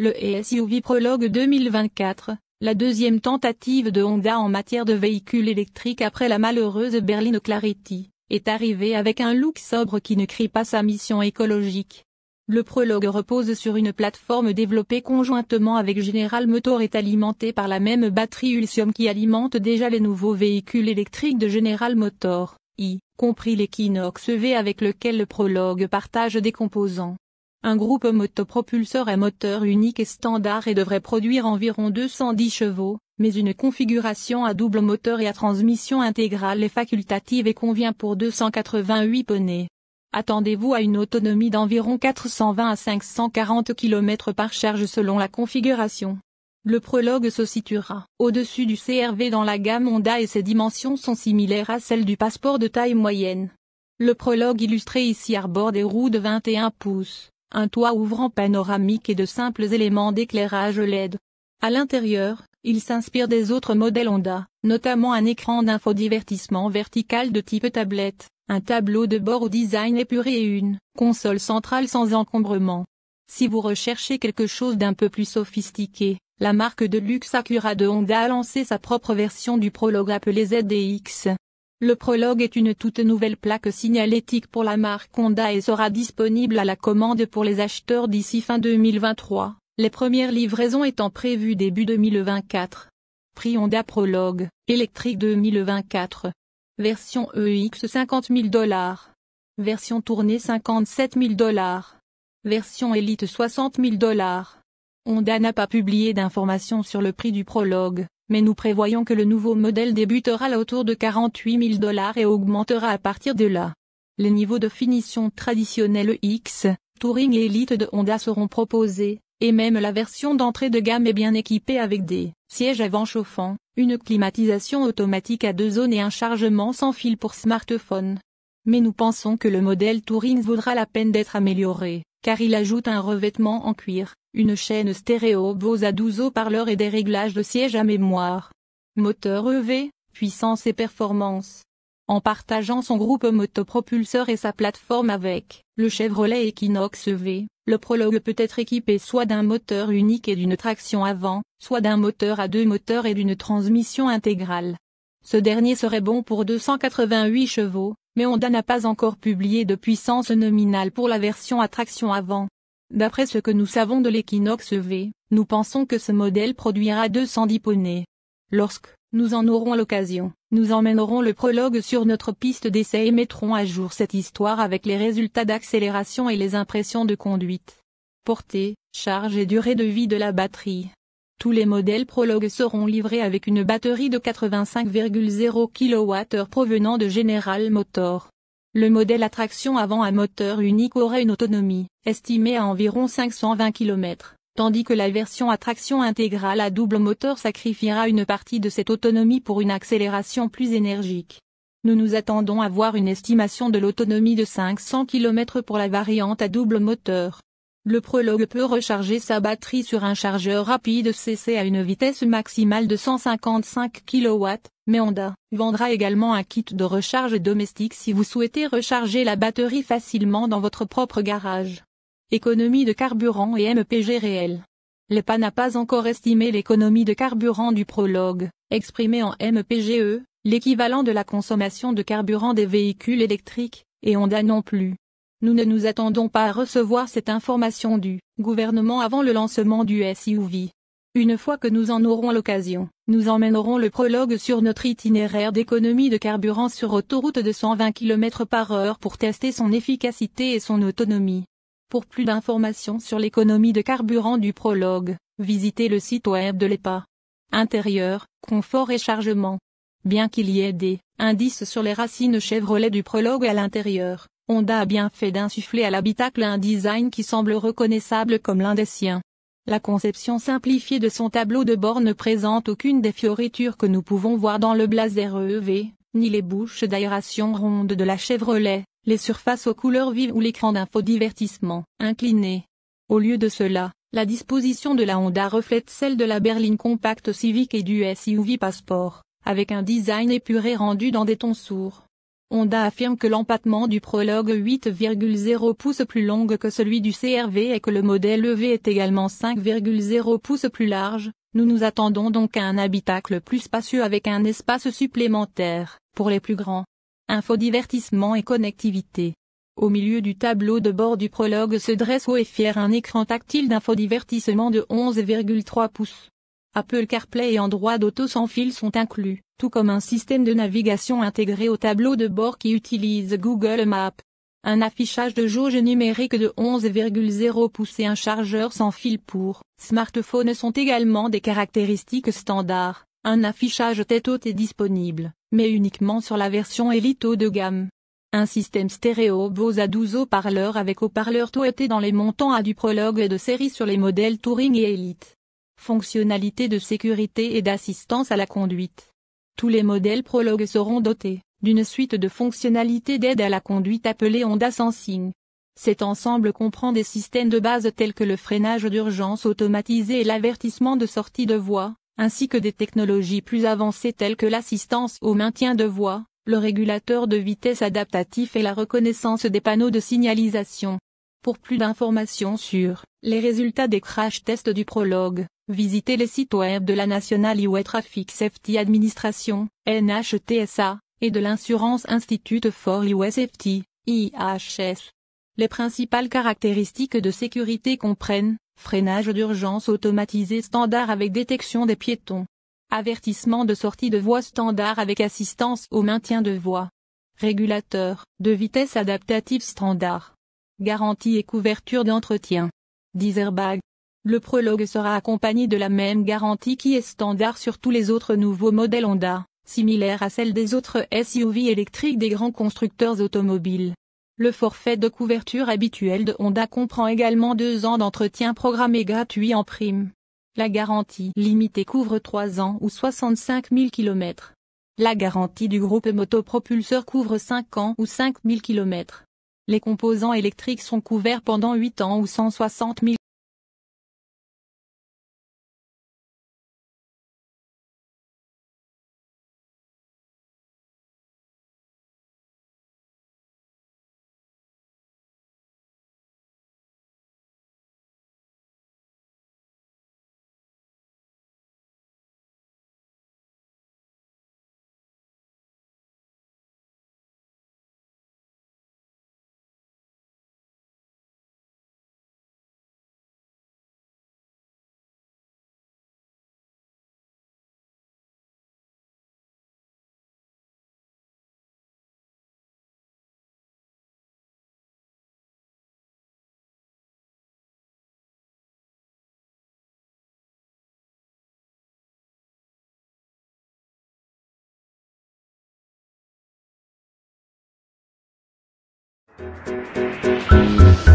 Le SUV Prologue 2024, la deuxième tentative de Honda en matière de véhicules électriques après la malheureuse berline Clarity, est arrivé avec un look sobre qui ne crie pas sa mission écologique. Le Prologue repose sur une plateforme développée conjointement avec General Motors et alimentée par la même batterie Ulcium qui alimente déjà les nouveaux véhicules électriques de General Motors, y compris l'Equinox V avec lequel le Prologue partage des composants. Un groupe motopropulseur à moteur unique et standard et devrait produire environ 210 chevaux, mais une configuration à double moteur et à transmission intégrale est facultative et convient pour 288 poneys. Attendez-vous à une autonomie d'environ 420 à 540 km par charge selon la configuration. Le prologue se situera au-dessus du CRV dans la gamme Honda et ses dimensions sont similaires à celles du passeport de taille moyenne. Le prologue illustré ici arbore des roues de 21 pouces un toit ouvrant panoramique et de simples éléments d'éclairage LED. À l'intérieur, il s'inspire des autres modèles Honda, notamment un écran d'infodivertissement vertical de type tablette, un tableau de bord au design épuré et une console centrale sans encombrement. Si vous recherchez quelque chose d'un peu plus sophistiqué, la marque de luxe Acura de Honda a lancé sa propre version du Prologue appelée ZDX, le Prologue est une toute nouvelle plaque signalétique pour la marque Honda et sera disponible à la commande pour les acheteurs d'ici fin 2023, les premières livraisons étant prévues début 2024. Prix Honda Prologue, électrique 2024. Version EX 50 000 dollars. Version tournée 57 000 dollars. Version Elite 60 000 dollars. Honda n'a pas publié d'informations sur le prix du Prologue mais nous prévoyons que le nouveau modèle débutera autour de 48 000 dollars et augmentera à partir de là. Les niveaux de finition traditionnels X, Touring et Elite de Honda seront proposés, et même la version d'entrée de gamme est bien équipée avec des sièges avant chauffants, une climatisation automatique à deux zones et un chargement sans fil pour smartphone. Mais nous pensons que le modèle Touring vaudra la peine d'être amélioré car il ajoute un revêtement en cuir, une chaîne stéréo Bose à 12 haut-parleurs et des réglages de siège à mémoire. Moteur EV, puissance et performance. En partageant son groupe motopropulseur et sa plateforme avec le Chevrolet Equinox EV, le Prologue peut être équipé soit d'un moteur unique et d'une traction avant, soit d'un moteur à deux moteurs et d'une transmission intégrale. Ce dernier serait bon pour 288 chevaux, mais Honda n'a pas encore publié de puissance nominale pour la version à traction avant. D'après ce que nous savons de l'Equinox V, nous pensons que ce modèle produira 210 poneys. Lorsque nous en aurons l'occasion, nous emmènerons le prologue sur notre piste d'essai et mettrons à jour cette histoire avec les résultats d'accélération et les impressions de conduite. Portée, charge et durée de vie de la batterie. Tous les modèles Prologue seront livrés avec une batterie de 85,0 kWh provenant de General Motors. Le modèle à traction avant à moteur unique aurait une autonomie estimée à environ 520 km, tandis que la version à traction intégrale à double moteur sacrifiera une partie de cette autonomie pour une accélération plus énergique. Nous nous attendons à voir une estimation de l'autonomie de 500 km pour la variante à double moteur. Le prologue peut recharger sa batterie sur un chargeur rapide CC à une vitesse maximale de 155 kW, mais Honda vendra également un kit de recharge domestique si vous souhaitez recharger la batterie facilement dans votre propre garage. Économie de carburant et MPG réel. L'EPA n'a pas encore estimé l'économie de carburant du prologue, exprimée en MPGE, l'équivalent de la consommation de carburant des véhicules électriques, et Honda non plus. Nous ne nous attendons pas à recevoir cette information du gouvernement avant le lancement du SUV. Une fois que nous en aurons l'occasion, nous emmènerons le prologue sur notre itinéraire d'économie de carburant sur autoroute de 120 km par heure pour tester son efficacité et son autonomie. Pour plus d'informations sur l'économie de carburant du prologue, visitez le site web de l'EPA. Intérieur, confort et chargement. Bien qu'il y ait des indices sur les racines Chevrolet du prologue à l'intérieur, Honda a bien fait d'insuffler à l'habitacle un design qui semble reconnaissable comme l'un des siens. La conception simplifiée de son tableau de bord ne présente aucune des fioritures que nous pouvons voir dans le Blazer EV, ni les bouches d'aération rondes de la Chevrolet, les surfaces aux couleurs vives ou l'écran d'infodivertissement incliné. Au lieu de cela, la disposition de la Honda reflète celle de la berline compacte civique et du SUV Passport, avec un design épuré rendu dans des tons sourds. Honda affirme que l'empattement du Prologue 8,0 pouces plus long que celui du CRV et que le modèle EV est également 5,0 pouces plus large, nous nous attendons donc à un habitacle plus spacieux avec un espace supplémentaire, pour les plus grands. Infodivertissement et connectivité. Au milieu du tableau de bord du Prologue se dresse haut et fier un écran tactile d'infodivertissement de 11,3 pouces. Apple CarPlay et Android Auto sans fil sont inclus, tout comme un système de navigation intégré au tableau de bord qui utilise Google Maps. Un affichage de jauge numérique de 11,0 pouces et un chargeur sans fil pour smartphones sont également des caractéristiques standards. Un affichage tête haute est disponible, mais uniquement sur la version Elite haut de gamme. Un système stéréo Bose à 12 haut-parleurs avec haut-parleurs tout dans les montants à du prologue et de série sur les modèles Touring et Elite fonctionnalités de sécurité et d'assistance à la conduite. Tous les modèles Prologue seront dotés d'une suite de fonctionnalités d'aide à la conduite appelée Honda Sensing. Cet ensemble comprend des systèmes de base tels que le freinage d'urgence automatisé et l'avertissement de sortie de voie, ainsi que des technologies plus avancées telles que l'assistance au maintien de voie, le régulateur de vitesse adaptatif et la reconnaissance des panneaux de signalisation. Pour plus d'informations sur les résultats des crash tests du prologue, Visitez les sites web de la National Highway Traffic Safety Administration, NHTSA, et de l'Insurance Institute for Highway Safety, IHS. Les principales caractéristiques de sécurité comprennent freinage d'urgence automatisé standard avec détection des piétons, avertissement de sortie de voie standard avec assistance au maintien de voie, régulateur de vitesse adaptative standard, garantie et couverture d'entretien, Deezer le prologue sera accompagné de la même garantie qui est standard sur tous les autres nouveaux modèles Honda, similaire à celle des autres SUV électriques des grands constructeurs automobiles. Le forfait de couverture habituel de Honda comprend également deux ans d'entretien programmé gratuit en prime. La garantie limitée couvre trois ans ou 65 000 km. La garantie du groupe motopropulseur couvre 5 ans ou 5 000 km. Les composants électriques sont couverts pendant 8 ans ou 160 000 Thank you.